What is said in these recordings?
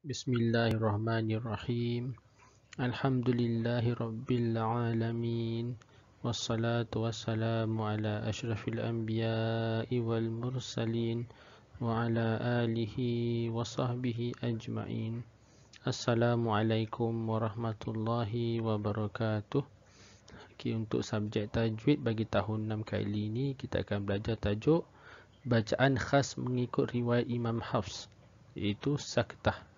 Bismillahirrahmanirrahim. Alhamdulillahirabbil alamin. Wassalatu wassalamu ala asyrafil anbiya'i wal mursalin wa ala alihi wa sahbihi ajma'in. Assalamualaikum warahmatullahi wabarakatuh. Okay, untuk subjek tajwid bagi tahun 6 kali ini kita akan belajar tajuk bacaan khas mengikut riwayat Imam Hafs iaitu Saktah.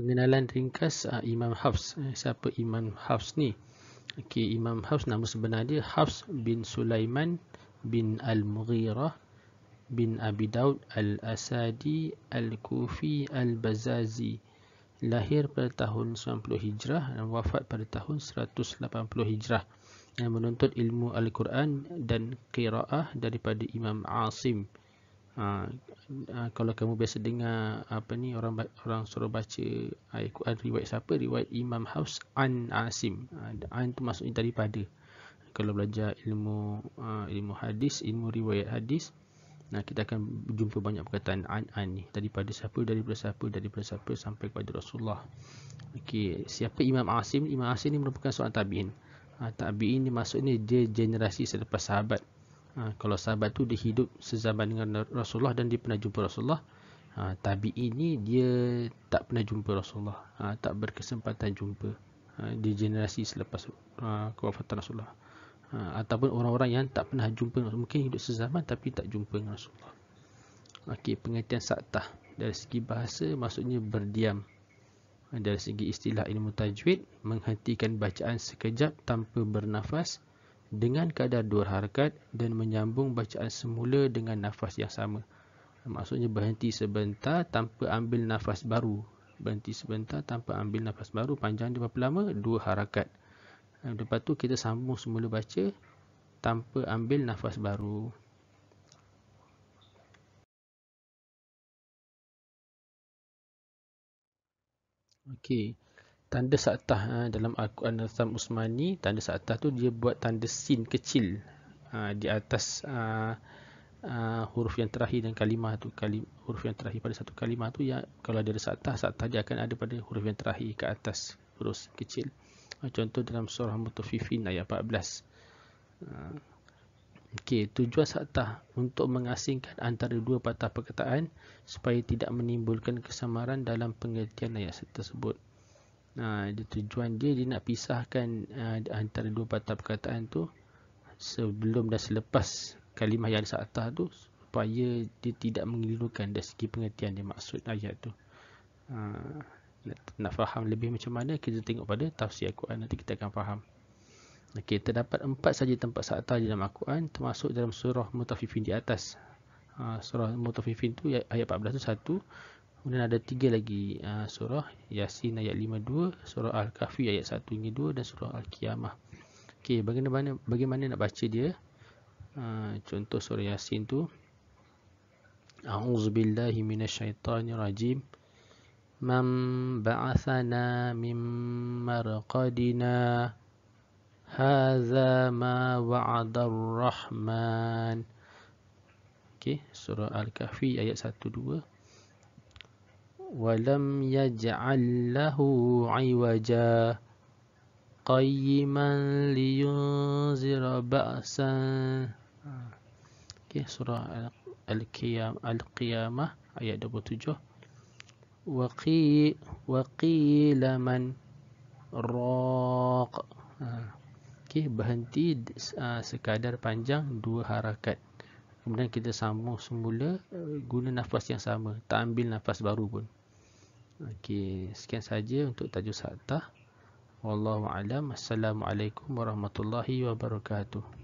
pengenalan ringkas uh, Imam Hafs. Eh, siapa Imam Hafs ni? Okey, Imam Hafs nama sebenar dia Hafs bin Sulaiman bin Al-Mughirah bin Abi Daud Al-Asadi Al-Kufi Al-Bazazi. Lahir pada tahun 90 Hijrah dan wafat pada tahun 180 Hijrah. Yang menuntut ilmu Al-Quran dan kiraah daripada Imam Asim. Ha, ha, kalau kamu biasa dengar apa ni orang orang suruh baca ayat Quran riwayat siapa riwayat Imam Haus An Asim ha, An tu maksudnya daripada kalau belajar ilmu uh, ilmu hadis ilmu riwayat hadis nah kita akan jumpa banyak perkataan an an ni daripada siapa daripada siapa daripada siapa sampai kepada Rasulullah okey siapa Imam Asim Imam Asim ni merupakan seorang tabiin ha, tabiin ni maksudnya dia generasi selepas sahabat Ha, kalau sahabat tu dia hidup sezaman dengan Rasulullah dan dia pernah jumpa Rasulullah ha, tabi ini dia tak pernah jumpa Rasulullah ha, tak berkesempatan jumpa ha, di generasi selepas ha, kewafatan Rasulullah ha, ataupun orang-orang yang tak pernah jumpa mungkin hidup sezaman tapi tak jumpa dengan Rasulullah Okey, pengertian saktah dari segi bahasa maksudnya berdiam ha, dari segi istilah ilmu tajwid menghentikan bacaan sekejap tanpa bernafas dengan kadar dua harakat dan menyambung bacaan semula dengan nafas yang sama. Maksudnya berhenti sebentar tanpa ambil nafas baru. Berhenti sebentar tanpa ambil nafas baru panjang dia berapa lama? Dua harakat. Eh, lepas tu kita sambung semula baca tanpa ambil nafas baru. Okey tanda saatah ha, dalam Al-Quran Nazam Usmani, tanda saatah tu dia buat tanda sin kecil ha, di atas ha, ha, huruf yang terakhir dan kalimah tu kalim, huruf yang terakhir pada satu kalimah tu yang kalau ada saatah, saatah dia akan ada pada huruf yang terakhir ke atas huruf kecil ha, contoh dalam surah Mutafifin ayat 14 ha, Okey, tujuan saktah untuk mengasingkan antara dua patah perkataan supaya tidak menimbulkan kesamaran dalam pengertian ayat tersebut uh, tujuan dia dia nak pisahkan ah, antara dua patah perkataan tu sebelum dan selepas kalimah yang ada atas tu supaya dia tidak mengelirukan dari segi pengertian dia maksud ayat tu. Ah, nak, faham lebih macam mana kita tengok pada tafsir Al-Quran nanti kita akan faham. Okey, terdapat empat saja tempat saat atas dalam Al-Quran termasuk dalam surah Mutaffifin di atas. Uh, surah Mutaffifin tu ayat 14 tu satu Kemudian ada tiga lagi uh, surah Yasin ayat 52, surah Al-Kahfi ayat 1 hingga 2 dan surah Al-Qiyamah. Okey, bagaimana bagaimana nak baca dia? Uh, contoh surah Yasin tu A'udzubillahi minasyaitonirrajim. Man ba'athana mim marqadina Hadha ma wa'ada ar-Rahman. Okey, surah Al-Kahfi ayat 1 2. ولم يجعل له عوجا قيما لينذر بأسا سورة القيامة القيامة آية 27 وقيل وقيل من راق Okay, berhenti uh, sekadar panjang dua harakat. Kemudian kita sambung semula uh, guna nafas yang sama. Tak ambil nafas baru pun. Okey, sekian saja untuk tajuk saktah. Wallahu alam. Assalamualaikum warahmatullahi wabarakatuh.